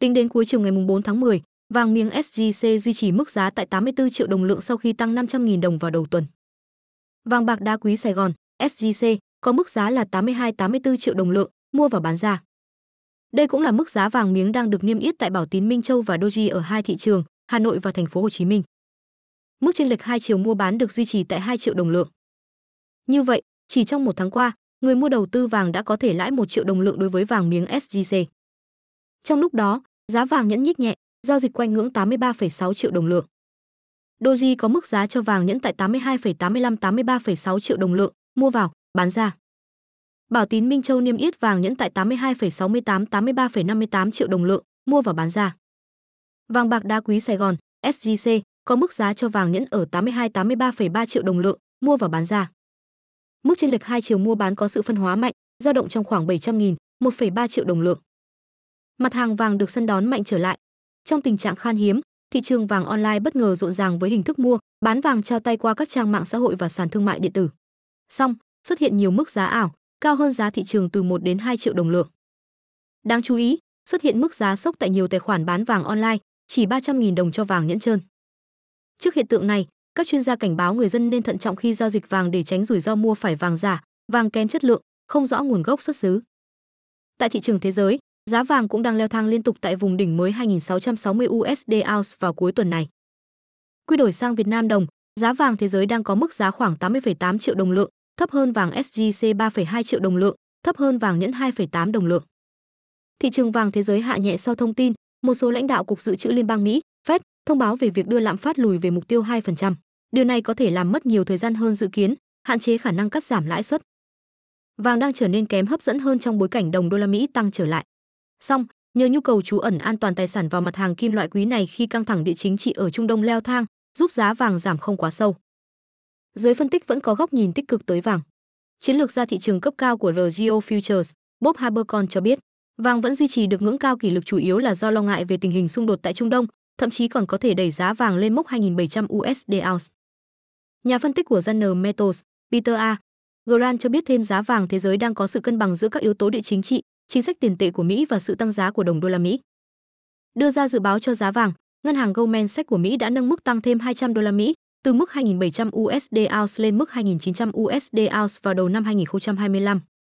Tính đến cuối chiều ngày 4 tháng 10, vàng miếng SJC duy trì mức giá tại 84 triệu đồng lượng sau khi tăng 500.000 đồng vào đầu tuần. Vàng bạc đá quý Sài Gòn SJC có mức giá là 82-84 triệu đồng lượng mua và bán ra. Đây cũng là mức giá vàng miếng đang được niêm yết tại Bảo Tín Minh Châu và Doji ở hai thị trường, Hà Nội và thành phố Hồ Chí Minh. Mức chênh lệch hai chiều mua bán được duy trì tại 2 triệu đồng lượng. Như vậy, chỉ trong một tháng qua, người mua đầu tư vàng đã có thể lãi 1 triệu đồng lượng đối với vàng miếng SJC. Trong lúc đó, Giá vàng nhẫn nhích nhẹ, giao dịch quanh ngưỡng 83,6 triệu đồng lượng. Doji có mức giá cho vàng nhẫn tại 82,85 83,6 triệu đồng lượng, mua vào, bán ra. Bảo Tín Minh Châu niêm yết vàng nhẫn tại 82,68 83,58 triệu đồng lượng, mua vào bán ra. Vàng bạc đá quý Sài Gòn, (SGC) có mức giá cho vàng nhẫn ở 82 83,3 triệu đồng lượng, mua vào bán ra. Mức trên lệch hai chiều mua bán có sự phân hóa mạnh, dao động trong khoảng 700.000, 1,3 triệu đồng lượng mặt hàng vàng được săn đón mạnh trở lại. Trong tình trạng khan hiếm, thị trường vàng online bất ngờ rộn ràng với hình thức mua, bán vàng trao tay qua các trang mạng xã hội và sàn thương mại điện tử. Song, xuất hiện nhiều mức giá ảo, cao hơn giá thị trường từ 1 đến 2 triệu đồng lượng. Đáng chú ý, xuất hiện mức giá sốc tại nhiều tài khoản bán vàng online, chỉ 300.000 đồng cho vàng nhẫn trơn. Trước hiện tượng này, các chuyên gia cảnh báo người dân nên thận trọng khi giao dịch vàng để tránh rủi ro mua phải vàng giả, vàng kém chất lượng, không rõ nguồn gốc xuất xứ. Tại thị trường thế giới, Giá vàng cũng đang leo thang liên tục tại vùng đỉnh mới 2660 USD ounce vào cuối tuần này. Quy đổi sang Việt Nam đồng, giá vàng thế giới đang có mức giá khoảng 80,8 triệu đồng lượng, thấp hơn vàng SJC 3,2 triệu đồng lượng, thấp hơn vàng nhẫn 2,8 đồng lượng. Thị trường vàng thế giới hạ nhẹ sau thông tin, một số lãnh đạo Cục Dự trữ Liên bang Mỹ, Fed, thông báo về việc đưa lạm phát lùi về mục tiêu 2%. Điều này có thể làm mất nhiều thời gian hơn dự kiến, hạn chế khả năng cắt giảm lãi suất. Vàng đang trở nên kém hấp dẫn hơn trong bối cảnh đồng đô la Mỹ tăng trở lại. Xong, nhờ nhu cầu trú ẩn an toàn tài sản vào mặt hàng kim loại quý này khi căng thẳng địa chính trị ở Trung Đông leo thang, giúp giá vàng giảm không quá sâu. Dưới phân tích vẫn có góc nhìn tích cực tới vàng. Chiến lược gia thị trường cấp cao của RGO Futures, Bob Habercon cho biết, vàng vẫn duy trì được ngưỡng cao kỷ lục chủ yếu là do lo ngại về tình hình xung đột tại Trung Đông, thậm chí còn có thể đẩy giá vàng lên mốc 2.700 USD ounce. Nhà phân tích của Janner Metals, Peter A. Grant cho biết thêm giá vàng thế giới đang có sự cân bằng giữa các yếu tố địa chính trị, chính sách tiền tệ của Mỹ và sự tăng giá của đồng đô la Mỹ. Đưa ra dự báo cho giá vàng, ngân hàng Goldman Sachs của Mỹ đã nâng mức tăng thêm 200 đô la Mỹ từ mức 2.700 USD ounce lên mức 2.900 USD ounce vào đầu năm 2025.